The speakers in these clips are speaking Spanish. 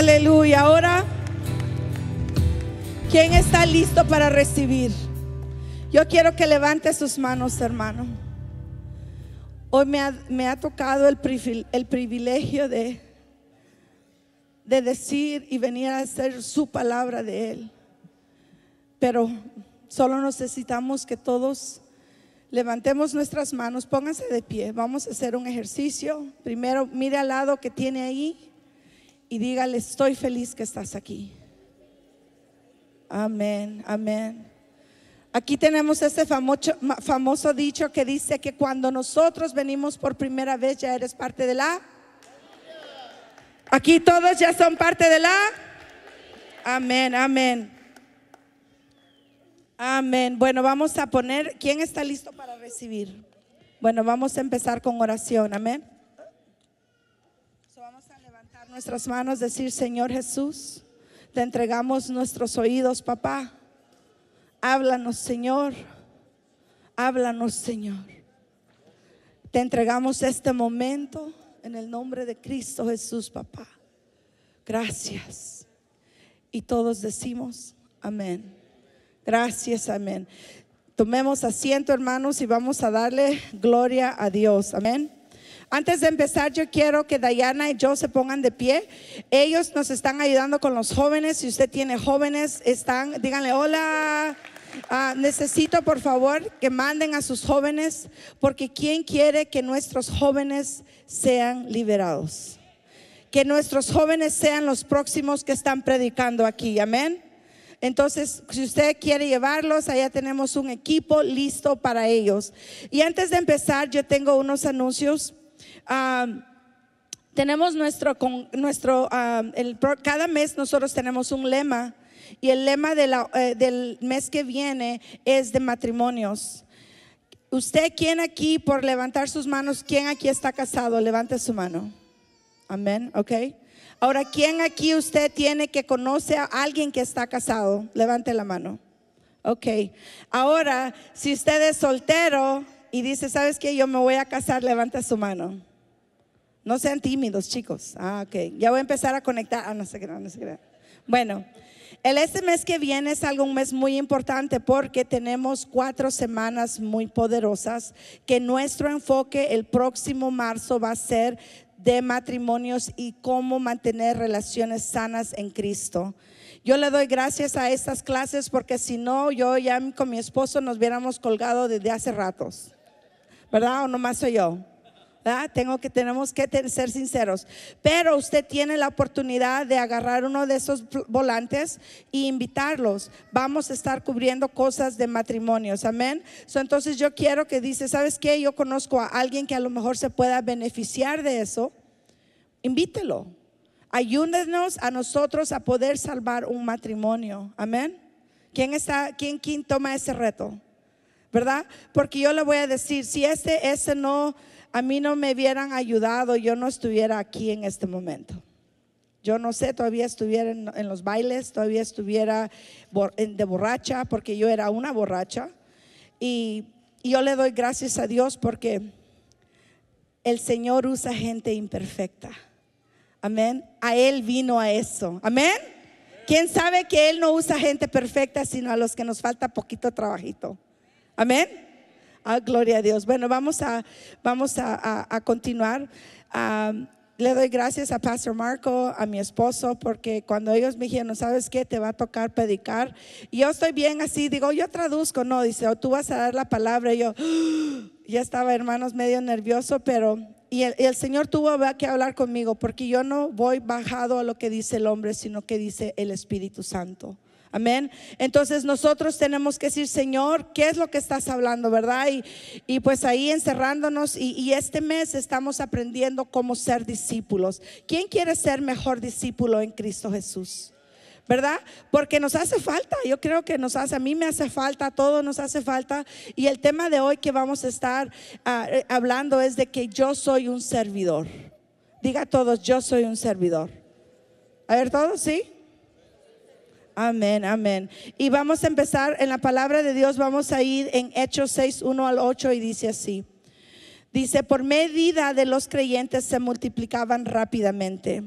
Aleluya. Ahora, ¿quién está listo para recibir? Yo quiero que levante sus manos, hermano. Hoy me ha, tocado el, el privilegio de, de decir y venir a hacer su palabra de Él. Pero solo necesitamos que todos levantemos nuestras manos, pónganse de pie. Vamos a hacer un ejercicio. Primero, mire al lado que tiene ahí y dígale, estoy feliz que estás aquí. Amén, amén. Aquí tenemos ese famoso, famoso dicho que dice que cuando nosotros venimos por primera vez ya eres parte de la... Aquí todos ya son parte de la... Amén, amén. Amén. Bueno, vamos a poner, ¿quién está listo para recibir? Bueno, vamos a empezar con oración. Amén nuestras manos, decir, Señor Jesús, te entregamos nuestros oídos, papá. Háblanos, Señor. Háblanos, Señor. Te entregamos este momento en el nombre de Cristo Jesús, papá. Gracias. Y todos decimos, amén. Gracias, amén. Tomemos asiento, hermanos, y vamos a darle gloria a Dios. Amén. Antes de empezar, yo quiero que Dayana y yo se pongan de pie. Ellos nos están ayudando con los jóvenes. Si usted tiene jóvenes, están, díganle hola. Ah, necesito por favor que manden a sus jóvenes, porque ¿quién quiere que nuestros jóvenes sean liberados? Que nuestros jóvenes sean los próximos que están predicando aquí, amén. Entonces, si usted quiere llevarlos, allá tenemos un equipo listo para ellos. Y antes de empezar, yo tengo unos anuncios. Ah, tenemos nuestro, nuestro ah, cada mes nosotros tenemos un lema y el lema eh, del mes que viene es de matrimonios. ¿Usted quién aquí por levantar sus manos? ¿Quién aquí está casado? Levante su mano. Amén, ok. Ahora, ¿quién aquí usted tiene que conoce a alguien que está casado? Levante la mano. Ok. Ahora, si usted es soltero, y dice, ¿sabes qué? Yo me voy a casar, levanta su mano. No sean tímidos, chicos. Ah, ok. Ya voy a empezar a conectar. Ah, no sé qué, no, sé qué. Bueno, el este mes que viene es algo un mes muy importante porque tenemos cuatro semanas muy poderosas que nuestro enfoque el próximo marzo va a ser de matrimonios y cómo mantener relaciones sanas en Cristo. Yo le doy gracias a estas clases porque si no, yo ya con mi esposo nos hubiéramos colgado desde hace ratos. ¿verdad? ¿O nomás soy yo? Tengo que, tenemos que ser sinceros. Pero usted tiene la oportunidad de agarrar uno de esos volantes e invitarlos. Vamos a estar cubriendo cosas de matrimonios, amén. So, entonces yo quiero que dice, ¿sabes qué? Yo conozco a alguien que a lo mejor se pueda beneficiar de eso. Invítelo. Ayúdenos a nosotros a poder salvar un matrimonio, amén. ¿Quién, está, quién, quién toma ese reto? ¿verdad? Porque yo le voy a decir, si ese, ese no, a mí no me hubieran ayudado, yo no estuviera aquí en este momento. Yo no sé, todavía estuviera en, los bailes, todavía estuviera de borracha, porque yo era una borracha. y yo le doy gracias a Dios porque el Señor usa gente imperfecta. Amén. A Él vino a eso. Amén. ¿Quién sabe que Él no usa gente perfecta, sino a los que nos falta poquito trabajito? Amén. Ah, gloria a Dios. Bueno, vamos a, vamos a, continuar. Ah, le doy gracias a Pastor Marco, a mi esposo, porque cuando ellos me dijeron, ¿sabes qué? Te va a tocar predicar. Y yo estoy bien así, digo, yo traduzco, no, dice, o oh, tú vas a dar la palabra. Y yo, ya estaba, hermanos, medio nervioso, pero. Y el, el Señor tuvo que hablar conmigo, porque yo no voy bajado a lo que dice el hombre, sino que dice el Espíritu Santo. Amén. Entonces nosotros tenemos que decir, Señor, ¿qué es lo que estás hablando, verdad? Y, y pues ahí encerrándonos y, este mes estamos aprendiendo cómo ser discípulos. ¿Quién quiere ser mejor discípulo en Cristo Jesús? ¿Verdad? Porque nos hace falta, yo creo que nos hace, a mí me hace falta, todo todos nos hace falta. Y el tema de hoy que vamos a estar ah, eh, hablando es de que yo soy un servidor. Diga a todos, yo soy un servidor. A ver, todos, ¿sí? Amén, amén. Y vamos a empezar en la palabra de Dios, vamos a ir en Hechos 6, 1 al 8 y dice así. Dice, por medida de los creyentes se multiplicaban rápidamente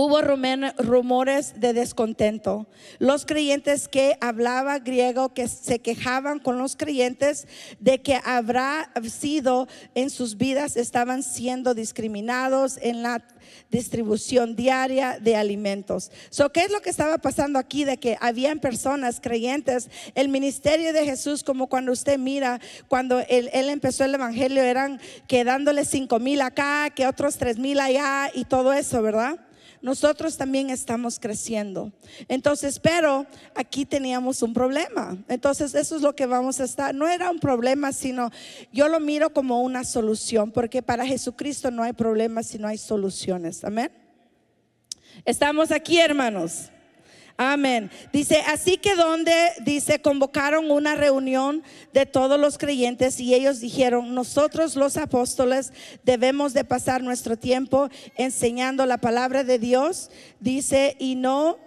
hubo rumores de descontento. Los creyentes que hablaba griego, que se quejaban con los creyentes de que habrá sido en sus vidas, estaban siendo discriminados en la distribución diaria de alimentos. So, ¿Qué es lo que estaba pasando aquí? De que habían personas creyentes. El ministerio de Jesús, como cuando usted mira, cuando él, empezó el evangelio, eran quedándole cinco mil acá, que otros tres mil allá y todo eso, ¿verdad? nosotros también estamos creciendo. Entonces, pero aquí teníamos un problema. Entonces, eso es lo que vamos a estar. No era un problema, sino yo lo miro como una solución, porque para Jesucristo no hay problemas, sino hay soluciones. Amén. Estamos aquí, hermanos. Amén. Dice, así que donde, dice, convocaron una reunión de todos los creyentes y ellos dijeron, nosotros los apóstoles debemos de pasar nuestro tiempo enseñando la palabra de Dios, dice, y no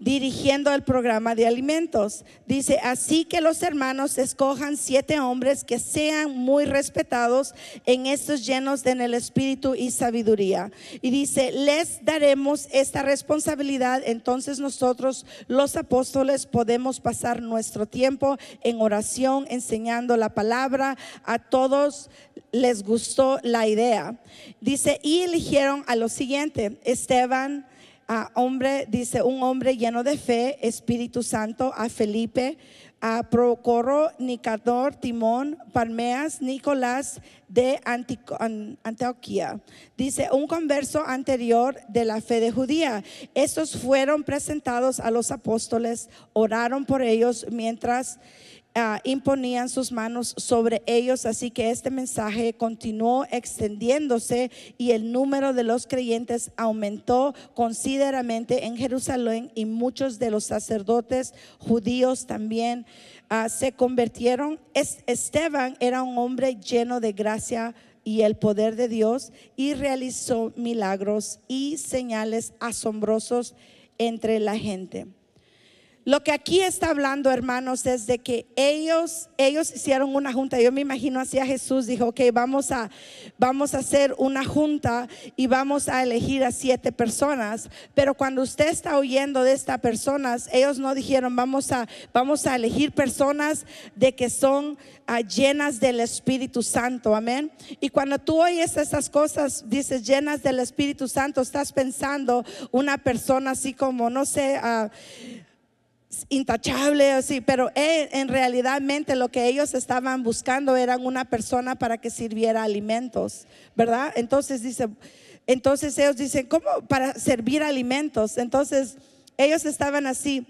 dirigiendo el programa de alimentos. Dice, así que los hermanos escojan siete hombres que sean muy respetados en estos llenos de en el espíritu y sabiduría. Y dice, les daremos esta responsabilidad, entonces nosotros los apóstoles podemos pasar nuestro tiempo en oración, enseñando la palabra. A todos les gustó la idea. Dice, y eligieron a lo siguiente Esteban, a hombre, dice, un hombre lleno de fe, Espíritu Santo, a Felipe, a Procorro, Nicador, Timón, Palmeas, Nicolás de Antioquía. Dice, un converso anterior de la fe de Judía. Estos fueron presentados a los apóstoles, oraron por ellos mientras Ah, imponían sus manos sobre ellos, así que este mensaje continuó extendiéndose y el número de los creyentes aumentó considerablemente en Jerusalén y muchos de los sacerdotes judíos también ah, se convirtieron. Esteban era un hombre lleno de gracia y el poder de Dios y realizó milagros y señales asombrosos entre la gente. Lo que aquí está hablando, hermanos, es de que ellos, ellos hicieron una junta. Yo me imagino así a Jesús, dijo, ok, vamos a, vamos a hacer una junta y vamos a elegir a siete personas. Pero cuando usted está oyendo de estas personas, ellos no dijeron, vamos a, vamos a elegir personas de que son ah, llenas del Espíritu Santo, amén. Y cuando tú oyes estas cosas, dices, llenas del Espíritu Santo, estás pensando una persona así como, no sé, uh, intachable, así, pero eh, en realidad lo que ellos estaban buscando era una persona para que sirviera alimentos, ¿verdad? Entonces dice, entonces ellos dicen, ¿cómo para servir alimentos? Entonces ellos estaban así,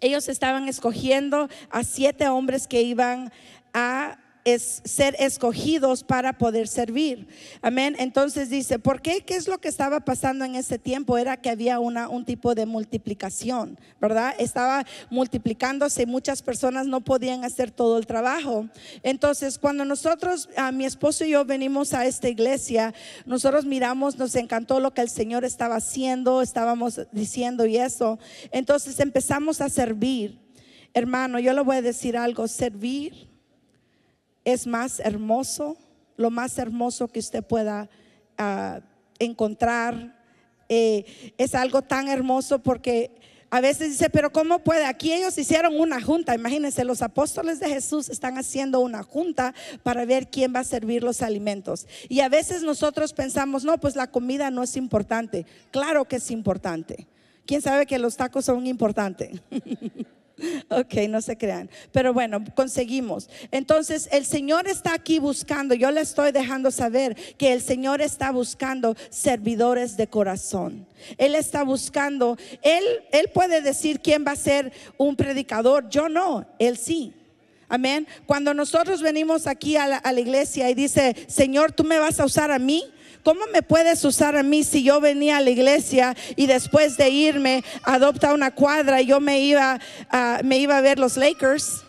ellos estaban escogiendo a siete hombres que iban a es ser escogidos para poder servir. Amén. Entonces dice, ¿por qué? ¿Qué es lo que estaba pasando en ese tiempo? Era que había una, un tipo de multiplicación, ¿verdad? Estaba multiplicándose muchas personas no podían hacer todo el trabajo. Entonces, cuando nosotros, a mi esposo y yo venimos a esta iglesia, nosotros miramos, nos encantó lo que el Señor estaba haciendo, estábamos diciendo y eso. Entonces empezamos a servir. Hermano, yo le voy a decir algo, servir es más hermoso, lo más hermoso que usted pueda ah, encontrar. Eh, es algo tan hermoso porque a veces dice, pero ¿cómo puede? Aquí ellos hicieron una junta. Imagínense, los apóstoles de Jesús están haciendo una junta para ver quién va a servir los alimentos. Y a veces nosotros pensamos, no, pues la comida no es importante. Claro que es importante. ¿Quién sabe que los tacos son importantes? Ok, no se crean. Pero bueno, conseguimos. Entonces, el Señor está aquí buscando, yo le estoy dejando saber que el Señor está buscando servidores de corazón. Él está buscando, Él, él puede decir quién va a ser un predicador, yo no, Él sí. Amén. Cuando nosotros venimos aquí a la, a la iglesia y dice, Señor, tú me vas a usar a mí, ¿cómo me puedes usar a mí si yo venía a la iglesia y después de irme adopta una cuadra y yo me iba, me iba a ver los Lakers?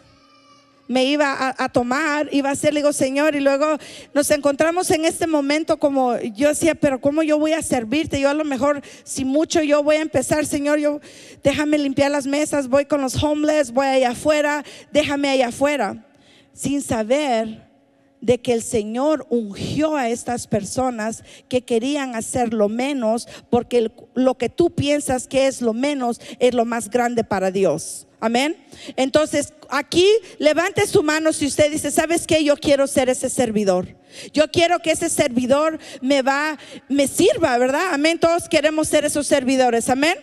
me iba a, tomar, iba a ser, le digo, Señor, y luego nos encontramos en este momento como yo decía, pero ¿cómo yo voy a servirte? Yo a lo mejor, si mucho yo voy a empezar, Señor, yo déjame limpiar las mesas, voy con los homeless, voy allá afuera, déjame allá afuera, sin saber de que el Señor ungió a estas personas que querían hacer lo menos, porque lo que tú piensas que es lo menos es lo más grande para Dios. Amén. Entonces, aquí levante su mano si usted dice, ¿sabes qué? Yo quiero ser ese servidor. Yo quiero que ese servidor me va, me sirva, ¿verdad? Amén. Todos queremos ser esos servidores. Amén.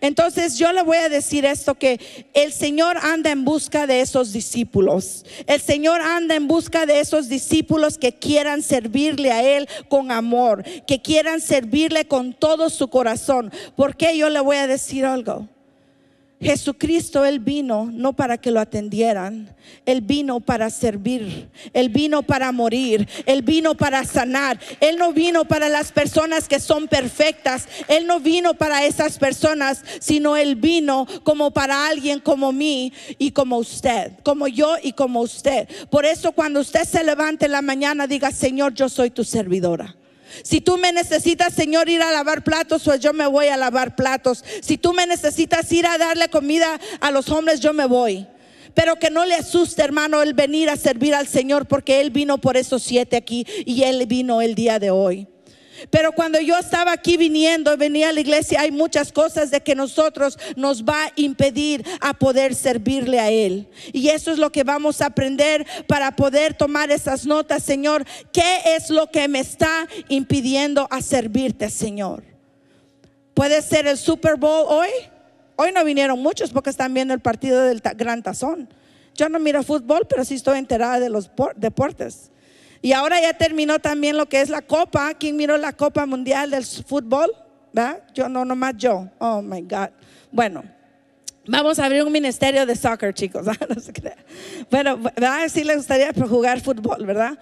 Entonces yo le voy a decir esto, que el Señor anda en busca de esos discípulos. El Señor anda en busca de esos discípulos que quieran servirle a Él con amor, que quieran servirle con todo su corazón. ¿Por qué yo le voy a decir algo? Jesucristo, Él vino no para que lo atendieran, Él vino para servir, Él vino para morir, Él vino para sanar, Él no vino para las personas que son perfectas, Él no vino para esas personas, sino Él vino como para alguien como mí y como usted, como yo y como usted. Por eso cuando usted se levante en la mañana diga, Señor, yo soy tu servidora. Si tú me necesitas, Señor, ir a lavar platos, pues yo me voy a lavar platos. Si tú me necesitas ir a darle comida a los hombres, yo me voy. Pero que no le asuste, hermano, el venir a servir al Señor, porque Él vino por esos siete aquí y Él vino el día de hoy. Pero cuando yo estaba aquí viniendo, venía a la iglesia, hay muchas cosas de que nosotros nos va a impedir a poder servirle a Él. Y eso es lo que vamos a aprender para poder tomar esas notas, Señor. ¿Qué es lo que me está impidiendo a servirte, Señor? ¿Puede ser el Super Bowl hoy? Hoy no vinieron muchos porque están viendo el partido del Gran Tazón. Yo no miro fútbol, pero sí estoy enterada de los deportes. Y ahora ya terminó también lo que es la copa. ¿Quién miró la copa mundial del fútbol? ¿Verdad? Yo no, nomás yo. Oh, my God. Bueno, Vamos a abrir un ministerio de soccer, chicos. Bueno, ¿verdad? Sí les gustaría jugar fútbol, ¿verdad?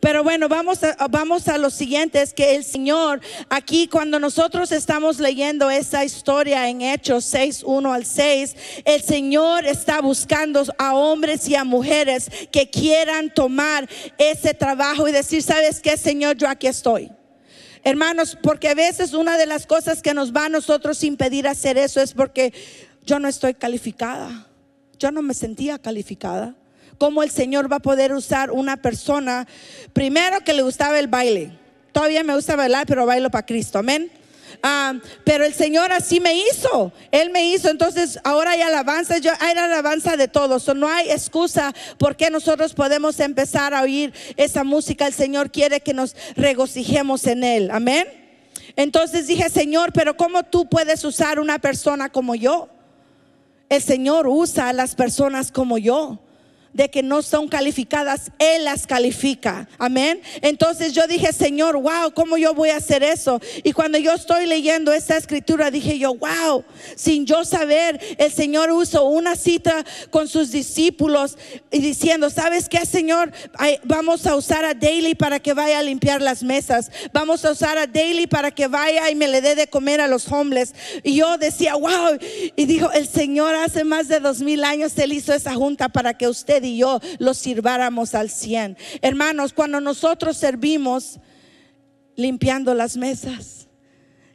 Pero bueno, vamos a, vamos a lo siguiente, es que el Señor, aquí cuando nosotros estamos leyendo Esa historia en Hechos 6, 1 al 6, el Señor está buscando a hombres y a mujeres que quieran tomar ese trabajo y decir, ¿sabes qué, Señor? Yo aquí estoy. Hermanos, porque a veces una de las cosas que nos va a nosotros impedir hacer eso es porque yo no estoy calificada. Yo no me sentía calificada cómo el Señor va a poder usar una persona, primero que le gustaba el baile. Todavía me gusta bailar, pero bailo para Cristo, amén. Ah, pero el Señor así me hizo, Él me hizo, entonces ahora hay alabanza, yo, hay alabanza de todos, no hay excusa por qué nosotros podemos empezar a oír esa música, el Señor quiere que nos regocijemos en Él, amén. Entonces dije, Señor, pero ¿cómo tú puedes usar una persona como yo? El Señor usa a las personas como yo de que no son calificadas, Él las califica. Amén. Entonces yo dije, Señor, wow, ¿cómo yo voy a hacer eso? Y cuando yo estoy leyendo esta escritura, dije yo, wow, sin yo saber, el Señor usó una cita con sus discípulos y diciendo, ¿sabes qué, Señor? Vamos a usar a Daily para que vaya a limpiar las mesas. Vamos a usar a Daily para que vaya y me le dé de comer a los hombres. Y yo decía, wow. Y dijo, el Señor hace más de dos mil años, Él hizo esa junta para que usted y yo lo sirváramos al cien Hermanos, cuando nosotros servimos limpiando las mesas,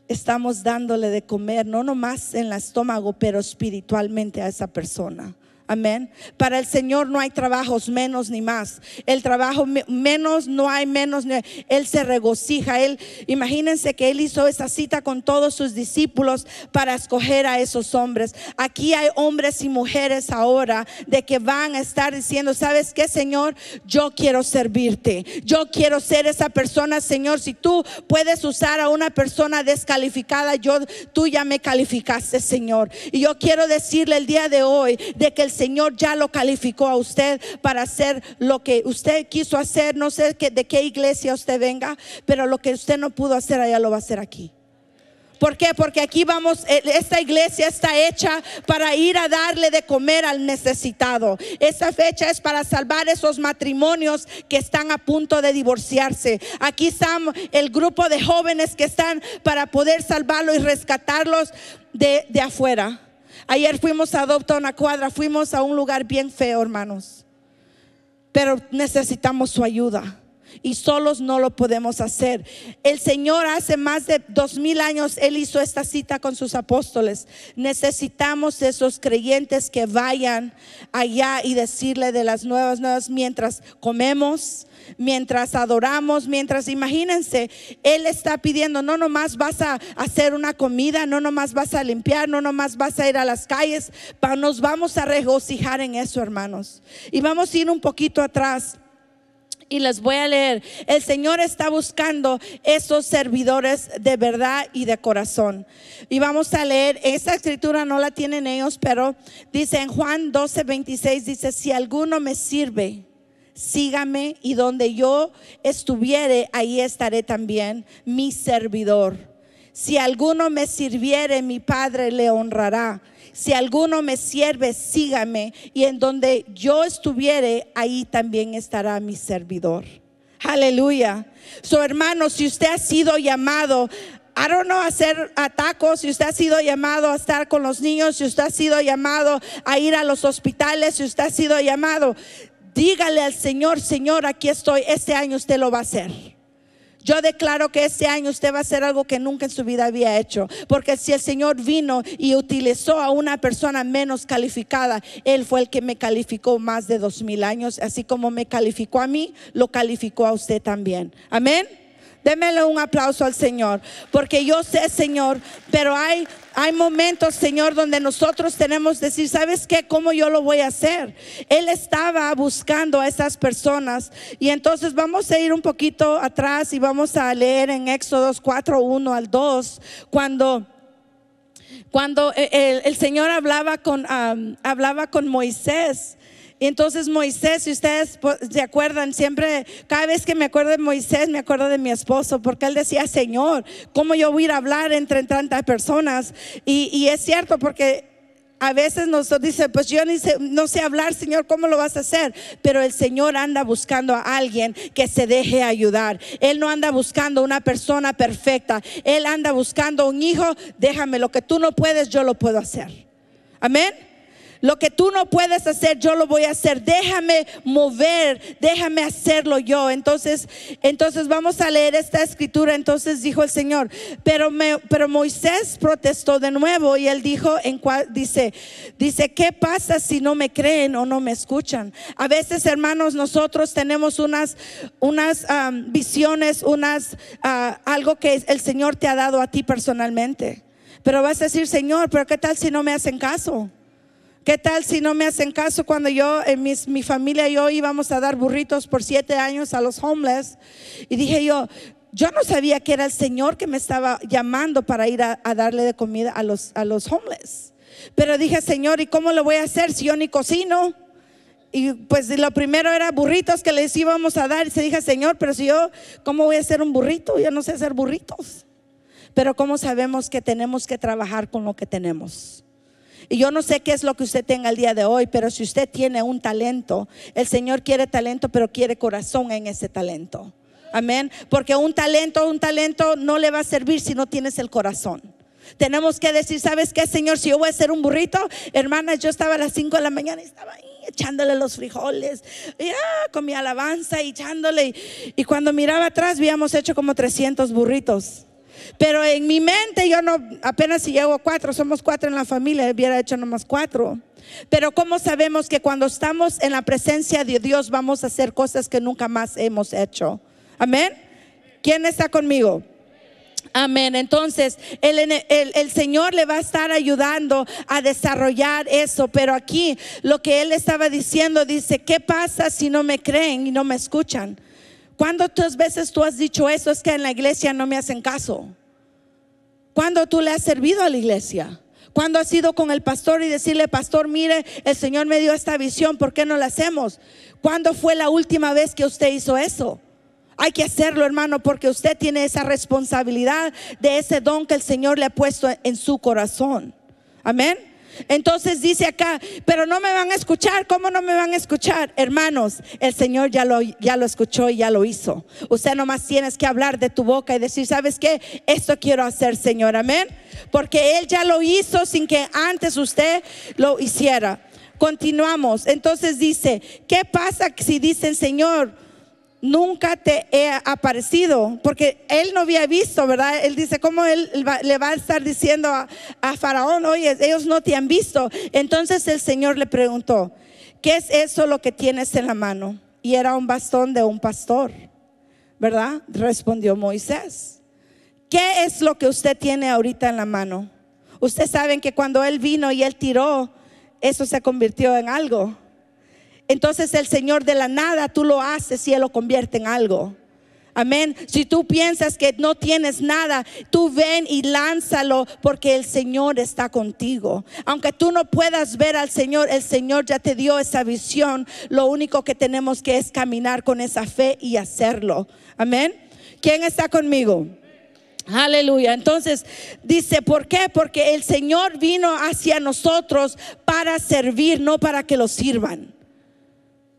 estamos dándole de comer, no nomás en el estómago, pero espiritualmente a esa persona. Amén. Para el Señor no hay trabajos menos ni más. El trabajo menos no hay menos. Él se regocija. Él, imagínense que él hizo esa cita con todos sus discípulos para escoger a esos hombres. Aquí hay hombres y mujeres ahora de que van a estar diciendo, ¿sabes qué, Señor? Yo quiero servirte. Yo quiero ser esa persona, Señor. Si tú puedes usar a una persona descalificada, yo tú ya me calificaste, Señor. Y yo quiero decirle el día de hoy de que el Señor ya lo calificó a usted para hacer lo que usted quiso hacer. No sé de qué iglesia usted venga, pero lo que usted no pudo hacer allá lo va a hacer aquí. ¿Por qué? Porque aquí vamos, eh, esta iglesia está hecha para ir a darle de comer al necesitado. Esta fecha es para salvar esos matrimonios que están a punto de divorciarse. Aquí está el grupo de jóvenes que están para poder salvarlos y rescatarlos de, de afuera. Ayer fuimos a adoptar una cuadra, fuimos a un lugar bien feo, hermanos. Pero necesitamos su ayuda y solos no lo podemos hacer. El Señor hace más de dos mil años, Él hizo esta cita con sus apóstoles. Necesitamos esos creyentes que vayan allá y decirle de las nuevas nuevas mientras comemos, mientras adoramos, mientras imagínense, Él está pidiendo, no nomás vas a hacer una comida, no nomás vas a limpiar, no nomás vas a ir a las calles, nos vamos a regocijar en eso, hermanos. Y vamos a ir un poquito atrás y les voy a leer. El Señor está buscando esos servidores de verdad y de corazón. Y vamos a leer, esta escritura no la tienen ellos, pero dice en Juan 12, dice, si alguno me sirve, sígame y donde yo estuviere, ahí estaré también, mi servidor. Si alguno me sirviere, mi Padre le honrará si alguno me sirve, sígame, y en donde yo estuviere, ahí también estará mi servidor. Aleluya. Su so, hermano, si usted ha sido llamado A no hacer atacos, si usted ha sido llamado a estar con los niños, si usted ha sido llamado a ir a los hospitales, si usted ha sido llamado, dígale al Señor, Señor, aquí estoy, este año usted lo va a hacer. Yo declaro que este año usted va a hacer algo que nunca en su vida había hecho. Porque si el Señor vino y utilizó a una persona menos calificada, Él fue el que me calificó más de dos mil años. Así como me calificó a mí, lo calificó a usted también. Amén. Démele un aplauso al Señor, porque yo sé, Señor, pero hay hay momentos, Señor, donde nosotros tenemos que decir, ¿sabes qué? ¿Cómo yo lo voy a hacer? Él estaba buscando a esas personas. Y entonces vamos a ir un poquito atrás y vamos a leer en Éxodos 4, 1 al 2, cuando cuando eh, el, Señor hablaba con, hablaba con Moisés entonces Moisés, si ustedes se acuerdan, siempre, cada vez que me acuerdo de Moisés, me acuerdo de mi esposo, porque él decía, Señor, ¿cómo yo voy a ir a hablar entre tantas personas? Y, es cierto, porque a veces Nos dice, pues yo ni no sé hablar, Señor, ¿cómo lo vas a hacer? Pero el Señor anda buscando a alguien que se deje ayudar. Él no anda buscando una persona perfecta. Él anda buscando un hijo, déjame, lo que tú no puedes, yo lo puedo hacer. Amén. Lo que tú no puedes hacer, yo lo voy a hacer. Déjame mover, déjame hacerlo yo. Entonces, entonces vamos a leer esta escritura. Entonces dijo el Señor, pero, pero Moisés protestó de nuevo y él dijo, dice, dice, ¿qué pasa si no me creen o no me escuchan? A veces, hermanos, nosotros tenemos unas, unas visiones, unas, ah, algo que el Señor te ha dado a ti personalmente. Pero vas a decir, Señor, pero ¿qué tal si no me hacen caso? ¿Qué tal si no me hacen caso cuando yo, en mi familia y yo íbamos a dar burritos por siete años a los homeless? Y dije yo, yo no sabía que era el Señor que me estaba llamando para ir a, darle de comida a los, a los homeless. Pero dije, Señor, ¿y cómo lo voy a hacer si yo ni cocino? Y pues lo primero era burritos que les íbamos a dar. Y se dije, Señor, pero si yo, ¿cómo voy a hacer un burrito? Yo no sé hacer burritos. Pero ¿cómo sabemos que tenemos que trabajar con lo que tenemos? Y yo no sé qué es lo que usted tenga el día de hoy, pero si usted tiene un talento, el Señor quiere talento, pero quiere corazón en ese talento. Amén. Porque un talento, un talento no le va a servir si no tienes el corazón. Tenemos que decir, ¿sabes qué, Señor? Si yo voy a ser un burrito, hermanas, yo estaba a las 5 de la mañana y estaba ahí echándole los frijoles, ah, con mi alabanza y echándole. Y, y cuando miraba atrás, habíamos hecho como 300 burritos. Pero en mi mente yo no, apenas si llego cuatro, somos cuatro en la familia, hubiera hecho nomás cuatro. Pero ¿cómo sabemos que cuando estamos en la presencia de Dios vamos a hacer cosas que nunca más hemos hecho? Amén. ¿Quién está conmigo? Amén. Entonces, el, el, el, Señor le va a estar ayudando a desarrollar eso. Pero aquí lo que Él estaba diciendo dice, ¿qué pasa si no me creen y no me escuchan? ¿Cuántas veces tú has dicho eso? Es que en la iglesia no me hacen caso. ¿Cuándo tú le has servido a la iglesia? ¿Cuándo has ido con el pastor y decirle, pastor, mire, el Señor me dio esta visión, ¿por qué no la hacemos? ¿Cuándo fue la última vez que usted hizo eso? Hay que hacerlo, hermano, porque usted tiene esa responsabilidad de ese don que el Señor le ha puesto en su corazón. Amén. Entonces dice acá, pero no me van a escuchar, ¿cómo no me van a escuchar? Hermanos, el Señor ya lo, ya lo escuchó y ya lo hizo. Usted nomás tienes que hablar de tu boca y decir, ¿sabes qué? Esto quiero hacer, Señor, amén. Porque Él ya lo hizo sin que antes usted lo hiciera. Continuamos. Entonces dice, ¿qué pasa si dicen, Señor, nunca te he aparecido, porque él no había visto, ¿verdad? Él dice, ¿cómo él le va a estar diciendo a, Faraón, oye, ellos no te han visto? Entonces el Señor le preguntó, ¿qué es eso lo que tienes en la mano? Y era un bastón de un pastor, ¿verdad? Respondió Moisés, ¿qué es lo que usted tiene ahorita en la mano? Ustedes saben que cuando él vino y él tiró, eso se convirtió en algo. Entonces el Señor de la nada tú lo haces y Él lo convierte en algo. Amén. Si tú piensas que no tienes nada, tú ven y lánzalo porque el Señor está contigo. Aunque tú no puedas ver al Señor, el Señor ya te dio esa visión. Lo único que tenemos que es caminar con esa fe y hacerlo. Amén. ¿Quién está conmigo? Aleluya. Entonces dice, ¿por qué? Porque el Señor vino hacia nosotros para servir, no para que lo sirvan.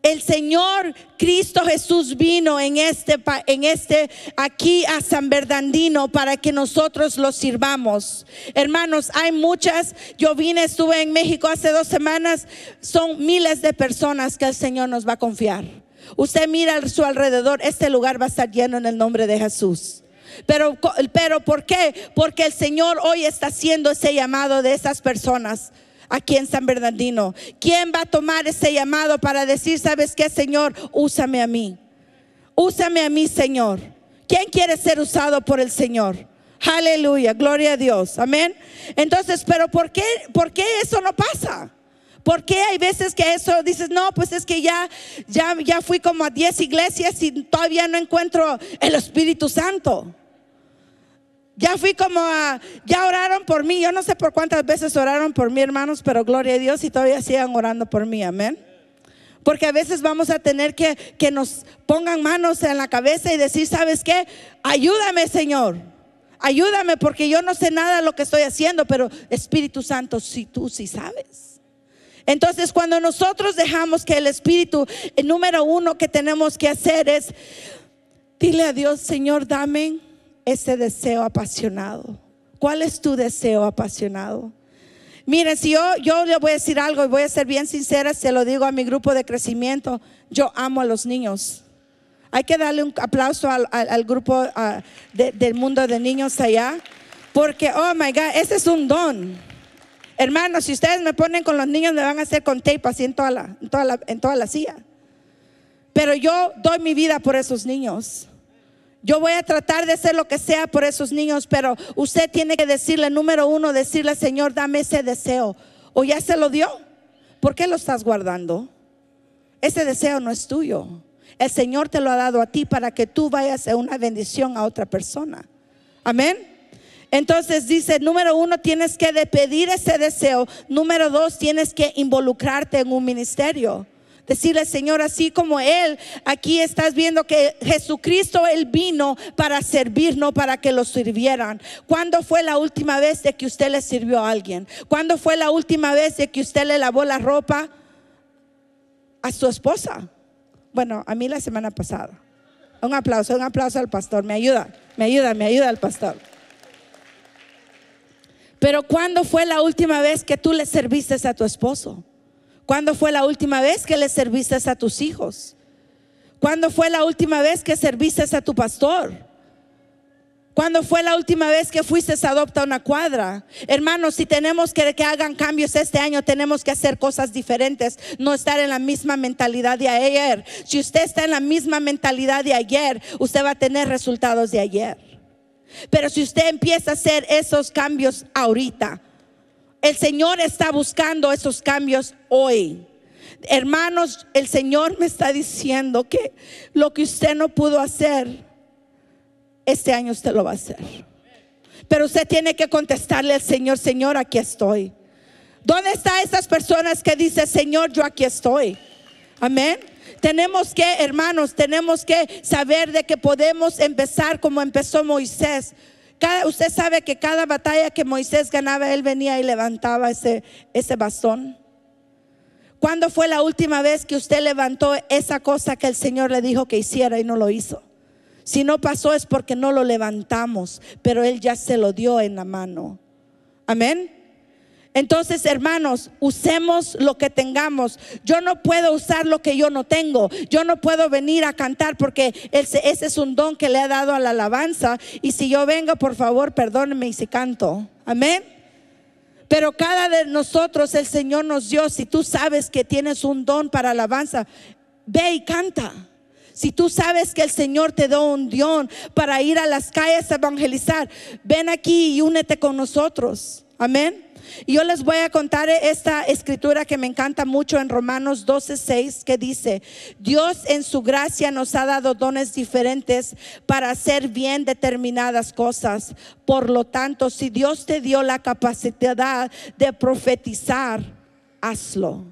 El Señor Cristo Jesús vino en este, en este, aquí a San Bernardino para que nosotros lo sirvamos. Hermanos, hay muchas. Yo vine, estuve en México hace dos semanas. Son miles de personas que el Señor nos va a confiar. Usted mira a su alrededor, este lugar va a estar lleno en el nombre de Jesús. Pero, pero ¿por qué? Porque el Señor hoy está haciendo ese llamado de esas personas aquí en San Bernardino? ¿Quién va a tomar ese llamado para decir, sabes qué, Señor, úsame a mí? Úsame a mí, Señor. ¿Quién quiere ser usado por el Señor? Aleluya, gloria a Dios. Amén. Entonces, pero ¿por qué, por qué eso no pasa? ¿Por qué hay veces que eso dices, no, pues es que ya, ya, ya fui como a 10 iglesias y todavía no encuentro el Espíritu Santo? Ya fui como a, ya oraron por mí. Yo no sé por cuántas veces oraron por mí, hermanos, pero gloria a Dios y todavía sigan orando por mí. Amén. Porque a veces vamos a tener que que nos pongan manos en la cabeza y decir, ¿sabes qué? Ayúdame, Señor. Ayúdame porque yo no sé nada lo que estoy haciendo, pero Espíritu Santo, si tú sí sabes. Entonces, cuando nosotros dejamos que el Espíritu, el número uno que tenemos que hacer es, dile a Dios, Señor, dame ese deseo apasionado? ¿Cuál es tu deseo apasionado? Miren, si yo, le voy a decir algo y voy a ser bien sincera, se lo digo a mi grupo de crecimiento, yo amo a los niños. Hay que darle un aplauso al, grupo ah, del mundo de niños allá, porque, oh my God, ese es un don. Hermanos, si ustedes me ponen con los niños, me van a hacer con tape así en toda la, la, en toda la silla. Pero yo doy mi vida por esos niños. Yo voy a tratar de hacer lo que sea por esos niños, pero usted tiene que decirle, número uno, decirle, Señor, dame ese deseo. ¿O ya se lo dio? ¿Por qué lo estás guardando? Ese deseo no es tuyo. El Señor te lo ha dado a ti para que tú vayas a una bendición a otra persona. Amén. Entonces dice, número uno, tienes que pedir ese deseo. Número dos, tienes que involucrarte en un ministerio. Decirle, Señor, así como Él, aquí estás viendo que Jesucristo, Él vino para servir, no para que lo sirvieran. ¿Cuándo fue la última vez de que usted le sirvió a alguien? ¿Cuándo fue la última vez de que usted le lavó la ropa a su esposa? Bueno, a mí la semana pasada. Un aplauso, un aplauso al pastor. Me ayuda, me ayuda, me ayuda al pastor. Pero ¿cuándo fue la última vez que tú le serviste a tu esposo? ¿Cuándo fue la última vez que le serviste a tus hijos? ¿Cuándo fue la última vez que serviste a tu pastor? ¿Cuándo fue la última vez que fuiste a adoptar una cuadra? Hermanos, si tenemos que que hagan cambios este año, tenemos que hacer cosas diferentes, no estar en la misma mentalidad de ayer. Si usted está en la misma mentalidad de ayer, usted va a tener resultados de ayer. Pero si usted empieza a hacer esos cambios ahorita, el Señor está buscando esos cambios hoy. Hermanos, el Señor me está diciendo que lo que usted no pudo hacer, este año usted lo va a hacer. Pero usted tiene que contestarle al Señor, Señor, aquí estoy. ¿Dónde están esas personas que dicen, Señor, yo aquí estoy? Amén. Tenemos que, hermanos, tenemos que saber de que podemos empezar como empezó Moisés usted sabe que cada batalla que Moisés ganaba, él venía y levantaba ese, ese bastón. ¿Cuándo fue la última vez que usted levantó esa cosa que el Señor le dijo que hiciera y no lo hizo? Si no pasó es porque no lo levantamos, pero Él ya se lo dio en la mano. Amén. Entonces, hermanos, usemos lo que tengamos. Yo no puedo usar lo que yo no tengo. Yo no puedo venir a cantar porque ese, es un don que le ha dado a la alabanza. Y si yo vengo, por favor, perdónenme si canto. Amén. Pero cada de nosotros el Señor nos dio, si tú sabes que tienes un don para alabanza, ve y canta. Si tú sabes que el Señor te dio un don para ir a las calles a evangelizar, ven aquí y únete con nosotros. Amén yo les voy a contar esta escritura que me encanta mucho en Romanos 12, 6, que dice, Dios en su gracia nos ha dado dones diferentes para hacer bien determinadas cosas. Por lo tanto, si Dios te dio la capacidad de profetizar, hazlo.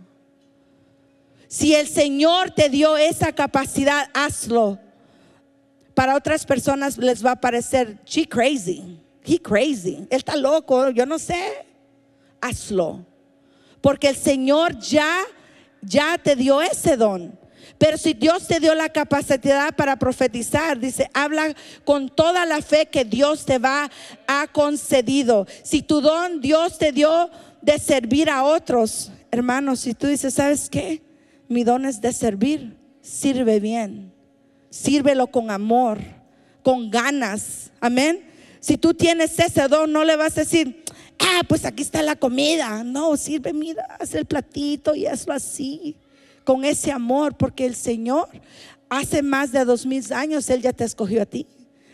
Si el Señor te dio esa capacidad, hazlo. Para otras personas les va a parecer, she crazy, he crazy, él está loco, yo no sé hazlo. Porque el Señor ya, ya te dio ese don. Pero si Dios te dio la capacidad para profetizar, dice, habla con toda la fe que Dios te va ha concedido. Si tu don Dios te dio de servir a otros, hermanos, si tú dices, ¿sabes qué? Mi don es de servir, sirve bien. Sírvelo con amor, con ganas. Amén. Si tú tienes ese don, no le vas a decir, ah, pues aquí está la comida. No, sirve, mira, haz el platito y hazlo así, con ese amor, porque el Señor hace más de dos mil años, Él ya te escogió a ti.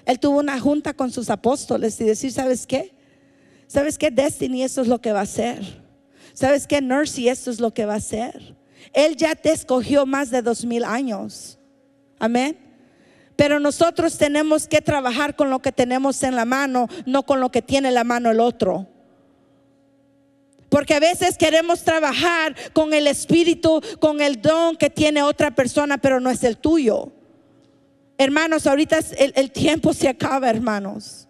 Él tuvo una junta con sus apóstoles y decir, ¿sabes qué? ¿Sabes qué? Destiny, eso es lo que va a ser. ¿Sabes qué? y esto es lo que va a ser. Él ya te escogió más de dos mil años. Amén. Pero nosotros tenemos que trabajar con lo que tenemos en la mano, no con lo que tiene la mano el otro. Porque a veces queremos trabajar con el espíritu, con el don que tiene otra persona, pero no es el tuyo. Hermanos, ahorita el, tiempo se acaba, hermanos.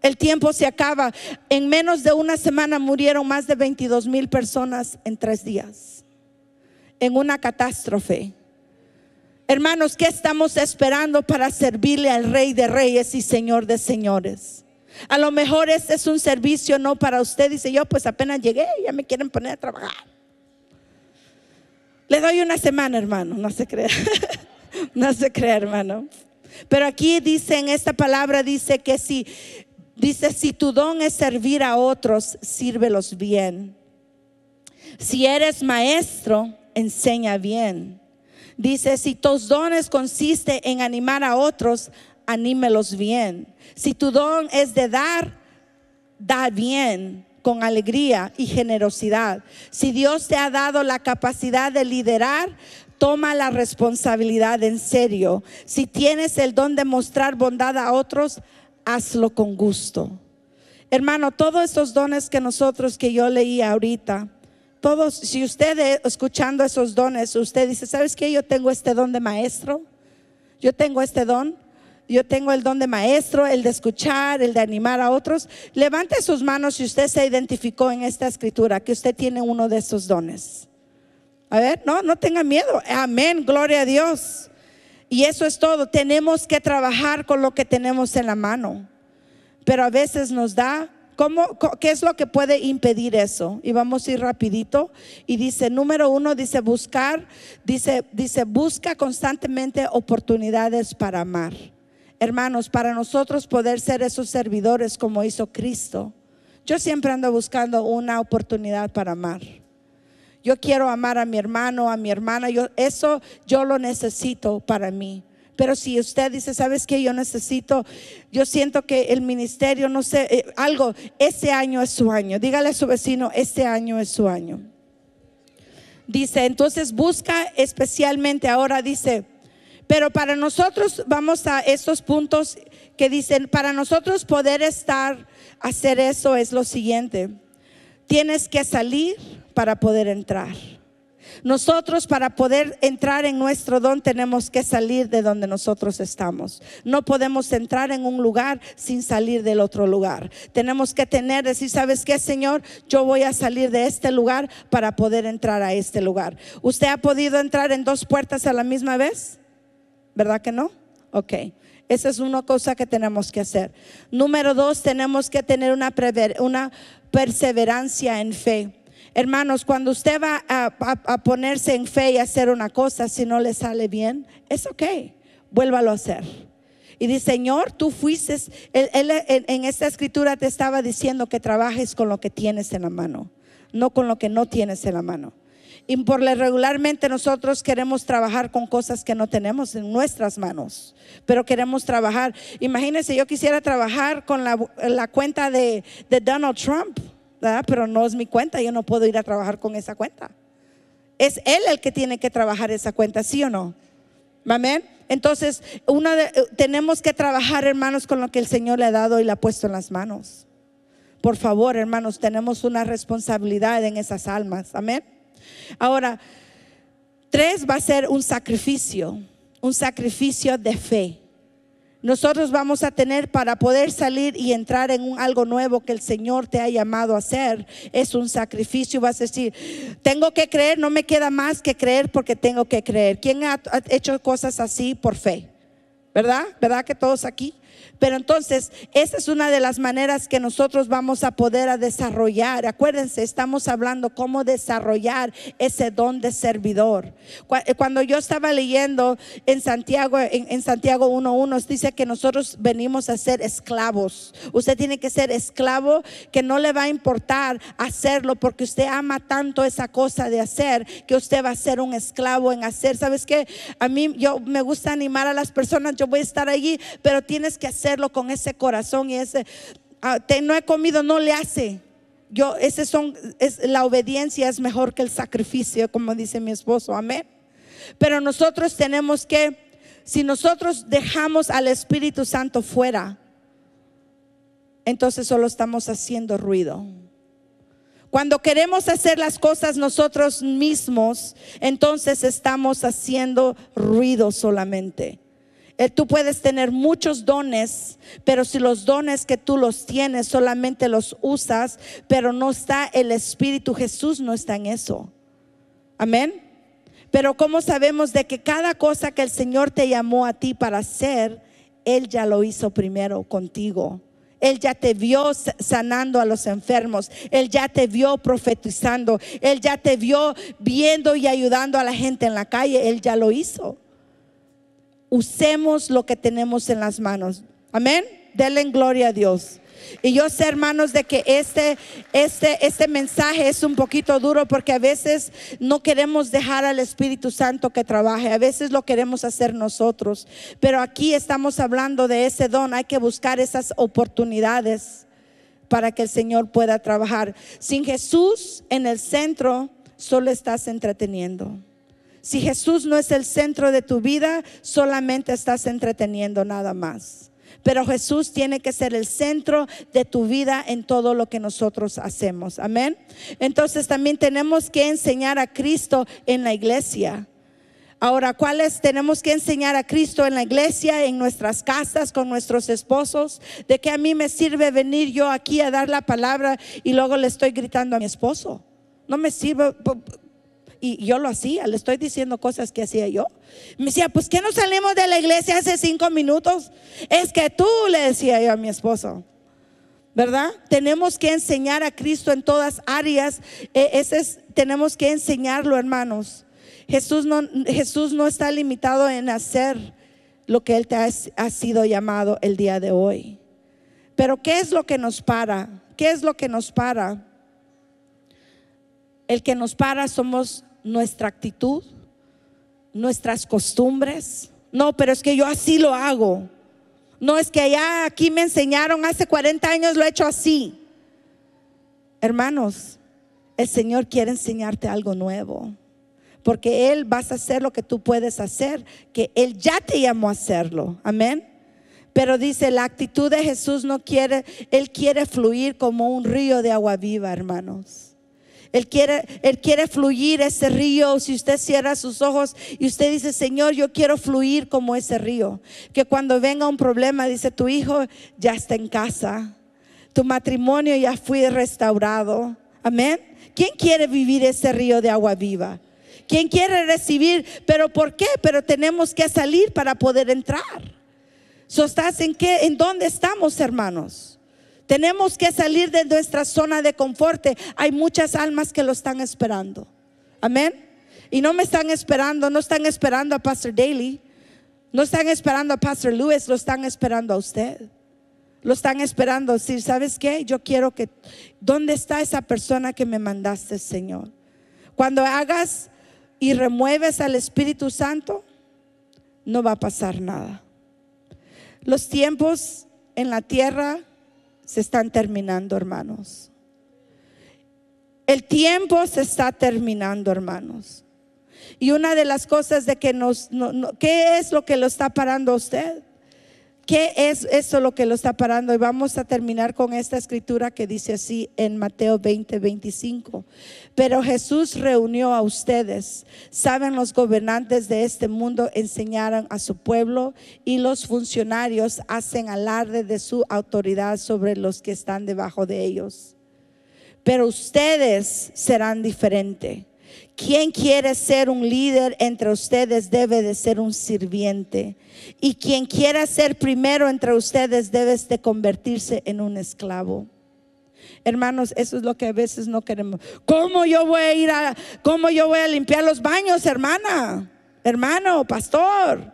El tiempo se acaba. En menos de una semana murieron más de 22 mil personas en tres días, en una catástrofe. Hermanos, ¿qué estamos esperando para servirle al Rey de Reyes y Señor de Señores? A lo mejor este es un servicio no para usted. Dice yo, pues apenas llegué, ya me quieren poner a trabajar. Le doy una semana, hermano, no se cree no se cree hermano. Pero aquí dice en esta palabra, dice que si, dice, si tu don es servir a otros, sírvelos bien. Si eres maestro, enseña bien. Dice, si tus dones consiste en animar a otros, anímelos bien. Si tu don es de dar, da bien con alegría y generosidad. Si Dios te ha dado la capacidad de liderar, toma la responsabilidad en serio. Si tienes el don de mostrar bondad a otros, hazlo con gusto. Hermano, todos esos dones que nosotros que yo leí ahorita, todos, si usted escuchando esos dones, usted dice, ¿sabes qué? Yo tengo este don de maestro, yo tengo este don, yo tengo el don de maestro, el de escuchar, el de animar a otros. Levante sus manos si usted se identificó en esta escritura, que usted tiene uno de esos dones. A ver, no, no tenga miedo. Amén, gloria a Dios. Y eso es todo. Tenemos que trabajar con lo que tenemos en la mano. Pero a veces nos da, ¿cómo, ¿qué es lo que puede impedir eso? Y vamos a ir rapidito. Y dice, número uno, dice buscar, dice, dice busca constantemente oportunidades para amar hermanos, para nosotros poder ser esos servidores como hizo Cristo, yo siempre ando buscando una oportunidad para amar. Yo quiero amar a mi hermano, a mi hermana, yo, eso yo lo necesito para mí. Pero si usted dice, ¿sabes qué? Yo necesito, yo siento que el ministerio, no sé, eh, algo, ese año es su año. Dígale a su vecino, este año es su año. Dice, entonces busca especialmente ahora, dice, pero para nosotros, vamos a estos puntos que dicen, para nosotros poder estar, hacer eso es lo siguiente. Tienes que salir para poder entrar. Nosotros para poder entrar en nuestro don tenemos que salir de donde nosotros estamos. No podemos entrar en un lugar sin salir del otro lugar. Tenemos que tener, decir, ¿sabes qué, Señor? Yo voy a salir de este lugar para poder entrar a este lugar. ¿Usted ha podido entrar en dos puertas a la misma vez? ¿Verdad que no? Ok. Esa es una cosa que tenemos que hacer. Número dos, tenemos que tener una, perseverancia en fe. Hermanos, cuando usted va a, ponerse en fe y hacer una cosa, si no le sale bien, es ok, vuélvalo a hacer. Y dice, Señor, tú fuiste, en esta escritura te estaba diciendo que trabajes con lo que tienes en la mano, no con lo que no tienes en la mano. Y por regularmente nosotros queremos trabajar con cosas que no tenemos en nuestras manos, pero queremos trabajar. Imagínense, yo quisiera trabajar con la, cuenta de, Donald Trump, ¿verdad? pero no es mi cuenta, yo no puedo ir a trabajar con esa cuenta. Es él el que tiene que trabajar esa cuenta, ¿sí o no? Amén. Entonces, eh, tenemos que trabajar, hermanos, con lo que el Señor le ha dado y le ha puesto en las manos. Por favor, hermanos, tenemos una responsabilidad en esas almas. Amén. Ahora, tres va a ser un sacrificio, un sacrificio de fe. Nosotros vamos a tener para poder salir y entrar en un, algo nuevo que el Señor te ha llamado a hacer. Es un sacrificio. Vas a decir, tengo que creer, no me queda más que creer porque tengo que creer. ¿Quién ha, ha hecho cosas así por fe? ¿Verdad? ¿Verdad que todos aquí? Pero entonces, esa es una de las maneras que nosotros vamos a poder a desarrollar. Acuérdense, estamos hablando cómo desarrollar ese don de servidor. Eh, cuando yo estaba leyendo en Santiago, en, Santiago 1.1, dice que nosotros venimos a ser esclavos. Usted tiene que ser esclavo que no le va a importar hacerlo porque usted ama tanto esa cosa de hacer que usted va a ser un esclavo en hacer. ¿Sabes qué? A mí yo me gusta animar a las personas, yo voy a estar allí, pero tienes que hacer con ese corazón y ese, ah, no he comido, no le hace. Yo, ese son, es, la obediencia es mejor que el sacrificio, como dice mi esposo, amén. Pero nosotros tenemos que, si nosotros dejamos al Espíritu Santo fuera, entonces solo estamos haciendo ruido. Cuando queremos hacer las cosas nosotros mismos, entonces estamos haciendo ruido solamente. Eh, tú puedes tener muchos dones, pero si los dones que tú los tienes solamente los usas, pero no está el Espíritu Jesús, no está en eso. Amén. Pero ¿cómo sabemos de que cada cosa que el Señor te llamó a ti para hacer, Él ya lo hizo primero contigo? Él ya te vio sanando a los enfermos. Él ya te vio profetizando. Él ya te vio viendo y ayudando a la gente en la calle. Él ya lo hizo usemos lo que tenemos en las manos. Amén. Denle gloria a Dios. Y yo sé, hermanos, de que este, este, este mensaje es un poquito duro porque a veces no queremos dejar al Espíritu Santo que trabaje, a veces lo queremos hacer nosotros. Pero aquí estamos hablando de ese don, hay que buscar esas oportunidades para que el Señor pueda trabajar. Sin Jesús en el centro, solo estás entreteniendo. Si Jesús no es el centro de tu vida, solamente estás entreteniendo nada más. Pero Jesús tiene que ser el centro de tu vida en todo lo que nosotros hacemos. Amén. Entonces también tenemos que enseñar a Cristo en la iglesia. Ahora, ¿cuáles tenemos que enseñar a Cristo en la iglesia, en nuestras casas, con nuestros esposos? ¿De que a mí me sirve venir yo aquí a dar la palabra y luego le estoy gritando a mi esposo? No me sirve y yo lo hacía, le estoy diciendo cosas que hacía yo. Me decía, pues que no salimos de la iglesia hace cinco minutos. Es que tú, le decía yo a mi esposo. ¿Verdad? Tenemos que enseñar a Cristo en todas áreas. E, ese tenemos que enseñarlo, hermanos. Jesús no, Jesús no está limitado en hacer lo que Él te ha, ha sido llamado el día de hoy. Pero ¿qué es lo que nos para? ¿Qué es lo que nos para? El que nos para somos nuestra actitud, nuestras costumbres. No, pero es que yo así lo hago. No es que ya aquí me enseñaron, hace 40 años lo he hecho así. Hermanos, el Señor quiere enseñarte algo nuevo, porque Él vas a hacer lo que tú puedes hacer, que Él ya te llamó a hacerlo. Amén. Pero dice, la actitud de Jesús no quiere, Él quiere fluir como un río de agua viva, hermanos. Él quiere, él quiere fluir ese río. Si usted cierra sus ojos y usted dice, Señor, yo quiero fluir como ese río. Que cuando venga un problema, dice, tu hijo ya está en casa. Tu matrimonio ya fue restaurado. Amén. ¿Quién quiere vivir ese río de agua viva? ¿Quién quiere recibir? ¿Pero por qué? Pero tenemos que salir para poder entrar. ¿So estás en qué? ¿En dónde estamos, hermanos? Tenemos que salir de nuestra zona de confort. Hay muchas almas que lo están esperando. Amén. Y no me están esperando, no están esperando a Pastor Daly, no están esperando a Pastor Lewis, lo están esperando a usted. Lo están esperando si ¿sabes qué? Yo quiero que, ¿dónde está esa persona que me mandaste, Señor? Cuando hagas y remueves al Espíritu Santo, no va a pasar nada. Los tiempos en la tierra se están terminando, hermanos. El tiempo se está terminando, hermanos. Y una de las cosas de que nos, ¿qué es lo que lo está parando a usted? ¿Qué es eso lo que lo está parando? Y vamos a terminar con esta escritura que dice así en Mateo 2025 Pero Jesús reunió a ustedes. Saben, los gobernantes de este mundo enseñaron a su pueblo y los funcionarios hacen alarde de su autoridad sobre los que están debajo de ellos. Pero ustedes serán diferentes quien quiere ser un líder entre ustedes debe de ser un sirviente. Y quien quiera ser primero entre ustedes debe de convertirse en un esclavo. Hermanos, eso es lo que a veces no queremos. ¿Cómo yo voy a ir a, cómo yo voy a limpiar los baños, hermana? Hermano, pastor.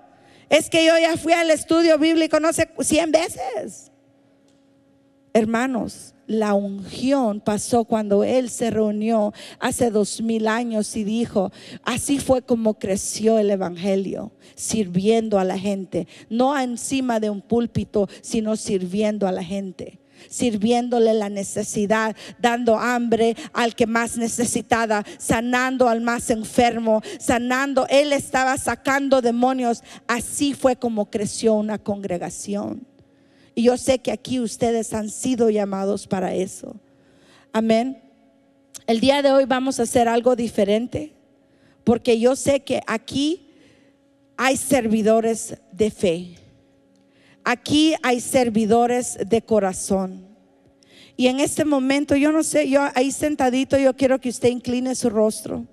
Es que yo ya fui al estudio bíblico no sé cien veces. Hermanos, la ungión pasó cuando él se reunió hace dos mil años y dijo, así fue como creció el Evangelio, sirviendo a la gente, no encima de un púlpito, sino sirviendo a la gente sirviéndole la necesidad, dando hambre al que más necesitaba, sanando al más enfermo, sanando. Él estaba sacando demonios. Así fue como creció una congregación. Y yo sé que aquí ustedes han sido llamados para eso. Amén. El día de hoy vamos a hacer algo diferente porque yo sé que aquí hay servidores de fe. Aquí hay servidores de corazón. Y en este momento, yo no sé, yo ahí sentadito, yo quiero que usted incline su rostro.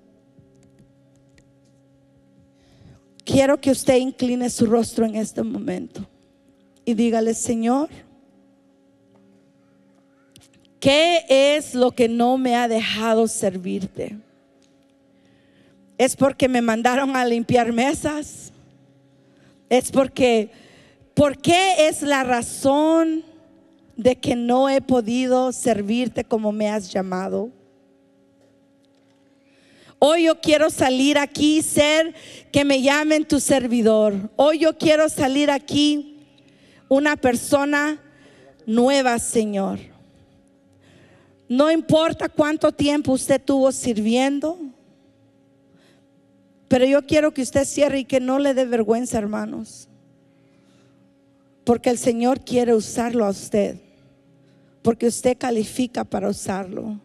Quiero que usted incline su rostro en este momento y dígale, Señor, ¿qué es lo que no me ha dejado servirte? ¿Es porque me mandaron a limpiar mesas? ¿Es porque, por qué es la razón de que no he podido servirte como me has llamado? Hoy yo quiero salir aquí y ser que me llamen tu servidor. Hoy yo quiero salir aquí una persona nueva, Señor. No importa cuánto tiempo usted tuvo sirviendo, pero yo quiero que usted cierre y que no le dé vergüenza, hermanos. Porque el Señor quiere usarlo a usted. Porque usted califica para usarlo.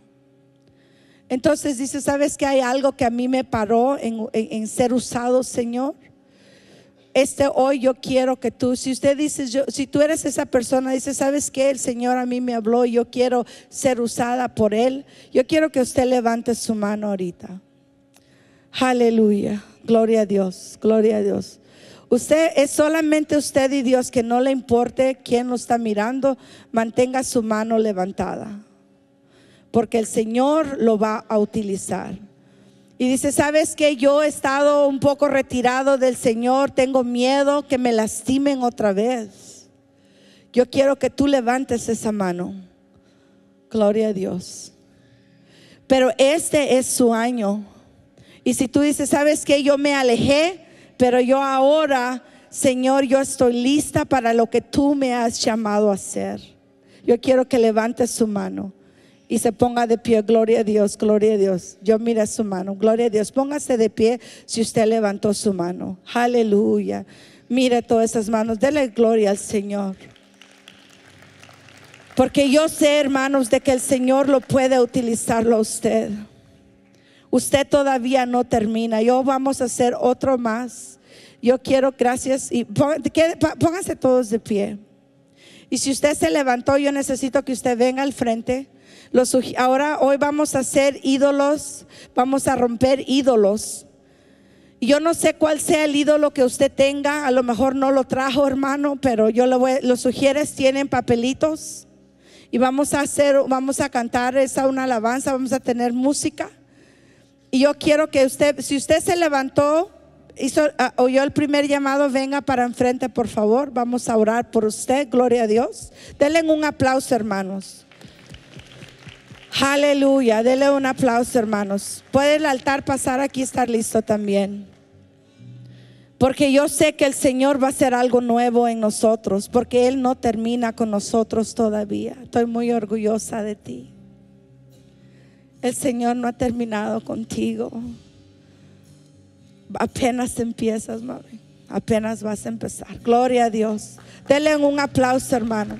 Entonces dice, ¿sabes que hay algo que a mí me paró en, en ser usado, Señor? este hoy yo quiero que tú, si usted dice, yo, si tú eres esa persona, dice, ¿sabes qué? El Señor a mí me habló, yo quiero ser usada por Él. Yo quiero que usted levante su mano ahorita. Aleluya, gloria a Dios, gloria a Dios. Usted es solamente usted y Dios, que no le importe quién lo está mirando, mantenga su mano levantada, porque el Señor lo va a utilizar. Y dice, ¿sabes que Yo he estado un poco retirado del Señor, tengo miedo que me lastimen otra vez. Yo quiero que tú levantes esa mano. Gloria a Dios. Pero este es su año. Y si tú dices, ¿sabes que Yo me alejé, pero yo ahora, Señor, yo estoy lista para lo que tú me has llamado a hacer. Yo quiero que levantes su mano y se ponga de pie. Gloria a Dios, gloria a Dios. Yo mira su mano, gloria a Dios. Póngase de pie si usted levantó su mano. Aleluya. Mire todas esas manos. Dele gloria al Señor. Porque yo sé, hermanos, de que el Señor lo puede utilizarlo a usted. Usted todavía no termina. Yo vamos a hacer otro más. Yo quiero, gracias. Y pónganse todos de pie. Y si usted se levantó, yo necesito que usted venga al frente ahora hoy vamos a hacer ídolos, vamos a romper ídolos. Yo no sé cuál sea el ídolo que usted tenga, a lo mejor no lo trajo hermano, pero yo lo voy, los sugieres tienen papelitos y vamos a hacer, vamos a cantar esa una alabanza, vamos a tener música. Y yo quiero que usted, si usted se levantó, hizo, ah, oyó el primer llamado, venga para enfrente por favor, vamos a orar por usted, gloria a Dios. Denle un aplauso hermanos. Aleluya, denle un aplauso hermanos. Puede el altar pasar aquí estar listo también. Porque yo sé que el Señor va a hacer algo nuevo en nosotros, porque Él no termina con nosotros todavía. Estoy muy orgullosa de ti. El Señor no ha terminado contigo. Apenas empiezas, mami. Apenas vas a empezar. Gloria a Dios. Denle un aplauso, hermanos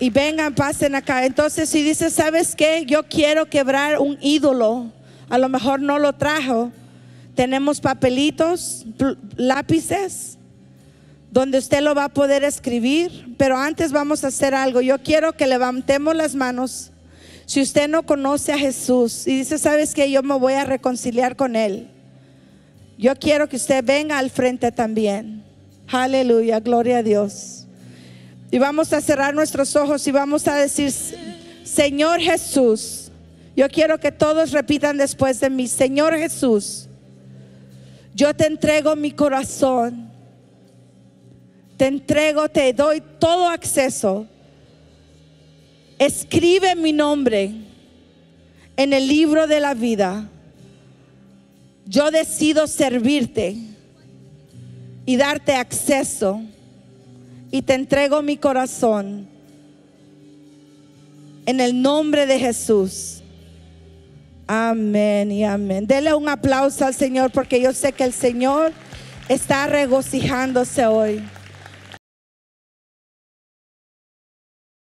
y vengan, pasen acá. Entonces, si dice, ¿sabes qué? Yo quiero quebrar un ídolo, a lo mejor no lo trajo. Tenemos papelitos, lápices, donde usted lo va a poder escribir, pero antes vamos a hacer algo. Yo quiero que levantemos las manos. Si usted no conoce a Jesús y dice, ¿sabes qué? Yo me voy a reconciliar con Él. Yo quiero que usted venga al frente también. Aleluya, gloria a Dios. Y vamos a cerrar nuestros ojos y vamos a decir, Señor Jesús, yo quiero que todos repitan después de mí, Señor Jesús, yo te entrego mi corazón, te entrego, te doy todo acceso. Escribe mi nombre en el libro de la vida. Yo decido servirte y darte acceso y te entrego mi corazón. En el nombre de Jesús. Amén y amén. Dele un aplauso al Señor porque yo sé que el Señor está regocijándose hoy.